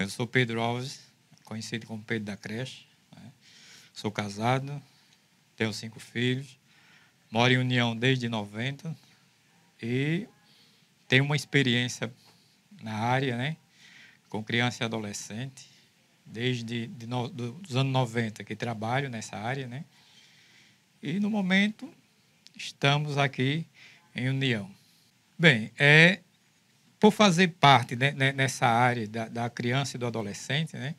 Eu sou Pedro Alves, conhecido como Pedro da Creche. Né? Sou casado, tenho cinco filhos, moro em União desde 90 e tenho uma experiência na área, né? Com criança e adolescente, desde de no, dos anos 90 que trabalho nessa área, né? E no momento estamos aqui em União. Bem, é por fazer parte né, né, nessa área da, da, criança e do adolescente, né,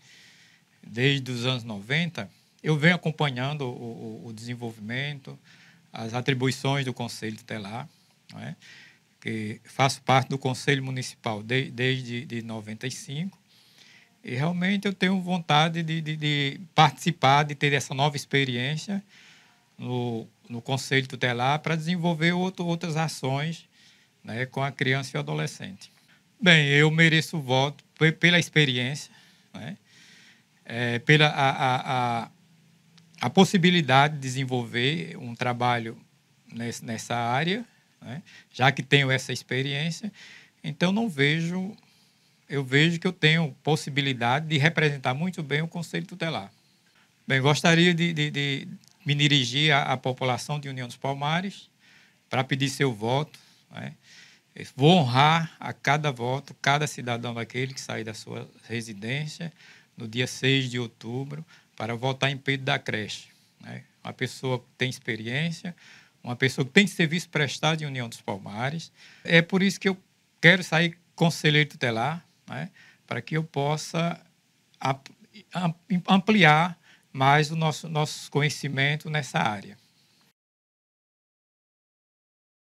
desde os anos 90, eu venho acompanhando o, o, o desenvolvimento, as atribuições do Conselho Tutelar, né, que faço parte do Conselho Municipal de, desde de 95, e realmente eu tenho vontade de, de, de participar, de ter essa nova experiência no, no Conselho Tutelar para desenvolver outro, outras ações né, com a criança e o adolescente. Bem, eu mereço o voto pela experiência, né, é, pela a, a, a, possibilidade de desenvolver um trabalho nessa área, né, já que tenho essa experiência, então não vejo, eu vejo que eu tenho possibilidade de representar muito bem o Conselho Tutelar. Bem, gostaria de, de, de me dirigir à, à população de União dos Palmares para pedir seu voto né? Vou honrar a cada voto, cada cidadão daquele que sair da sua residência no dia 6 de outubro para votar em Pedro da creche. Né? Uma pessoa que tem experiência, uma pessoa que tem serviço prestado em União dos Palmares. É por isso que eu quero sair conselheiro tutelar, né? para que eu possa ampliar mais o nosso, nosso conhecimento nessa área.